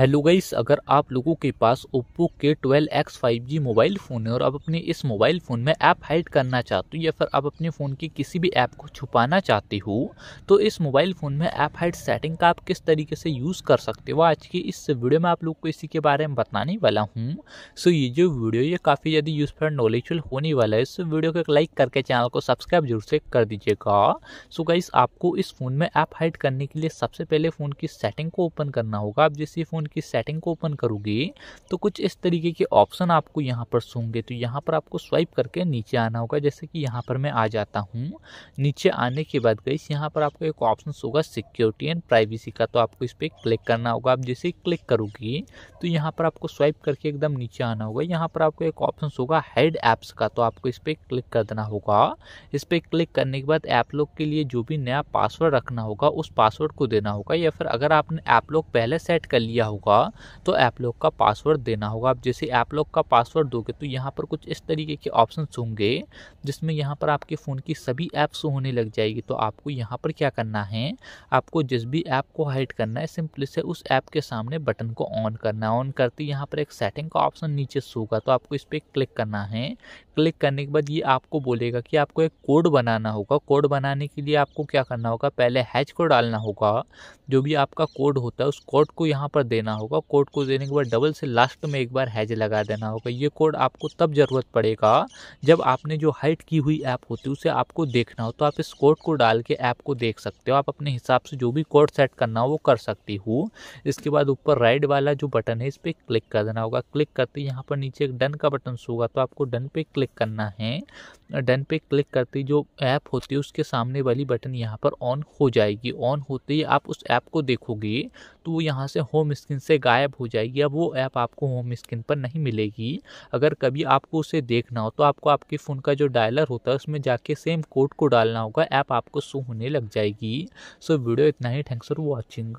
hello guys अगर आप लोगों के पास ओप्पो के 12x 5G मोबाइल फ़ोन है और आप अपने इस मोबाइल फ़ोन में ऐप हाइड करना चाहते हो या फिर आप अपने फ़ोन की किसी भी ऐप को छुपाना चाहते हो तो इस मोबाइल फ़ोन में ऐप हाइड सेटिंग का आप किस तरीके से यूज़ कर सकते हो आज की इस वीडियो में आप लोग को इसी के बारे में बताने वाला हूँ सो ये जो वीडियो ये काफ़ी ज़्यादा यूज़फुल नॉलेजफुल होने वाला है इस वीडियो को एक लाइक करके चैनल को सब्सक्राइब जरूर से कर दीजिएगा सो गाइस आपको इस फ़ोन में ऐप हाइड करने के लिए सबसे पहले फ़ोन की सेटिंग को ओपन करना होगा आप जैसे फ़ोन की सेटिंग को ओपन करोगे तो कुछ इस तरीके के ऑप्शन आपको यहाँ पर सूंगे तो यहाँ पर आपको स्वाइप करके नीचे आना होगा जैसे कि यहाँ पर मैं आ जाता हूँ नीचे आने के बाद गई यहाँ पर आपको एक ऑप्शन होगा सिक्योरिटी एंड प्राइवेसी का तो आपको इस पर क्लिक करना होगा आप जैसे क्लिक करोगे तो यहाँ पर आपको स्वाइप करके एकदम नीचे आना होगा यहाँ पर आपको एक ऑप्शन होगा हेड ऐप्स का तो आपको इस पर क्लिक कर देना होगा इस पर क्लिक करने के बाद ऐप लोग के लिए जो भी नया पासवर्ड रखना होगा उस पासवर्ड को देना होगा या फिर अगर आपने ऐप लोग पहले सेट कर लिया होगा होगा तो ऐप लॉक का पासवर्ड देना होगा आप जैसे ऐप लॉक का पासवर्ड दोगे तो यहाँ पर कुछ इस तरीके के ऑप्शन होंगे जिसमें यहाँ पर आपके फ़ोन की सभी ऐप्स होने लग जाएगी तो आपको यहाँ पर क्या करना है आपको जिस भी ऐप को हाइड करना है सिंपली से उस ऐप के सामने बटन को ऑन करना है ऑन करते यहाँ पर एक सेटिंग का ऑप्शन नीचे होगा तो आपको इस पर क्लिक करना है क्लिक करने के बाद ये आपको बोलेगा कि आपको एक कोड बनाना होगा कोड बनाने के लिए आपको क्या करना होगा पहले हैच को डालना होगा जो भी आपका कोड होता है उस कोड को यहाँ पर देना देना होगा कोड को देने के बाद डबल से लास्ट में एक बार हैज लगा देना होगा ये कोड आपको तब ज़रूरत पड़ेगा जब आपने जो हाइट की हुई ऐप होती है उसे आपको देखना हो तो आप इस कोड को डाल के ऐप को देख सकते हो आप अपने हिसाब से जो भी कोड सेट करना हो वो कर सकती हूँ इसके बाद ऊपर राइट वाला जो बटन है इस पर क्लिक कर देना होगा क्लिक करते यहाँ पर नीचे एक डन का बटन होगा तो आपको डन पे क्लिक करना है डन पे क्लिक करते जो ऐप होती है उसके सामने वाली बटन यहाँ पर ऑन हो जाएगी ऑन होते ही आप उस ऐप को देखोगे तो वो यहाँ से होम स्क्रीन से गायब हो जाएगी अब वो ऐप आपको होम स्क्रीन पर नहीं मिलेगी अगर कभी आपको उसे देखना हो तो आपको आपके फ़ोन का जो डायलर होता है उसमें जाके सेम कोड को डालना होगा ऐप आपको शो होने लग जाएगी सो वीडियो इतना ही थैंक्स फॉर वॉचिंग